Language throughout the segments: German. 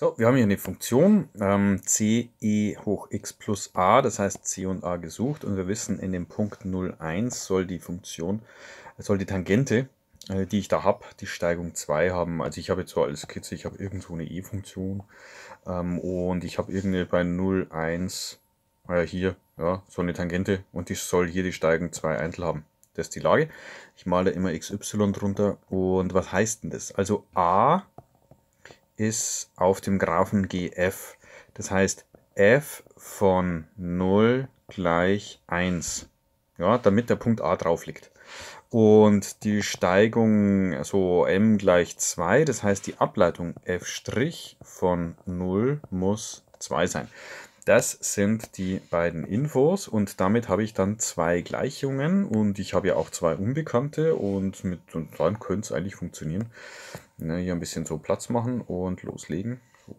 So, wir haben hier eine Funktion ähm, c e hoch x plus a, das heißt c und a gesucht und wir wissen, in dem Punkt 0,1 soll die Funktion, soll die Tangente, äh, die ich da habe, die Steigung 2 haben. Also ich habe jetzt so als Skizze, ich habe irgendwo eine e-Funktion ähm, und ich habe irgendeine bei 0,1 äh, hier, ja, so eine Tangente und die soll hier die Steigung 2 Eintel haben. Das ist die Lage. Ich male immer xy drunter und was heißt denn das? Also a ist auf dem Graphen GF. Das heißt, f von 0 gleich 1. Ja, damit der Punkt A drauf liegt. Und die Steigung so m gleich 2, das heißt die Ableitung f' von 0 muss 2 sein. Das sind die beiden Infos und damit habe ich dann zwei Gleichungen und ich habe ja auch zwei Unbekannte und, mit, und dann könnte es eigentlich funktionieren. Ne, hier ein bisschen so Platz machen und loslegen. So.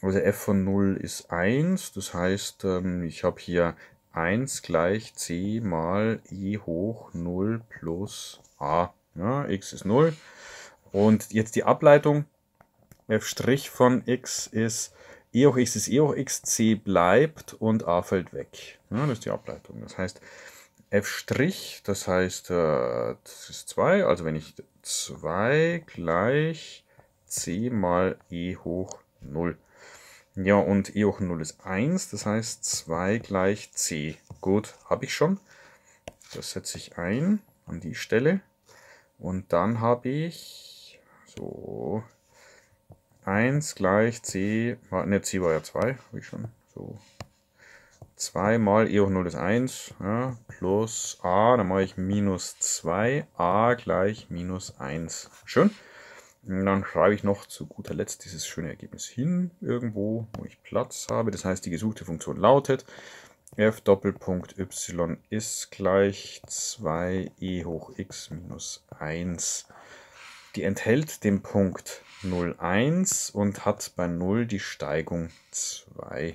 Also f von 0 ist 1, das heißt, ähm, ich habe hier 1 gleich c mal e hoch 0 plus a. Ja, x ist 0. Und jetzt die Ableitung. f' von x ist E hoch x ist E hoch x, C bleibt und A fällt weg. Ja, das ist die Ableitung. Das heißt, f', das heißt, äh, das ist 2, also wenn ich 2 gleich c mal e hoch 0. Ja, und e hoch 0 ist 1, das heißt 2 gleich c. Gut, habe ich schon. Das setze ich ein an die Stelle. Und dann habe ich so 1 gleich C, ne, C war ja 2, habe ich schon, so, 2 mal E hoch 0 ist 1, ja, plus A, dann mache ich minus 2, A gleich minus 1. Schön. Und dann schreibe ich noch zu guter Letzt dieses schöne Ergebnis hin, irgendwo, wo ich Platz habe. Das heißt, die gesuchte Funktion lautet, f Doppelpunkt y ist gleich 2e hoch x minus 1. Die enthält den Punkt 01 und hat bei 0 die Steigung 2.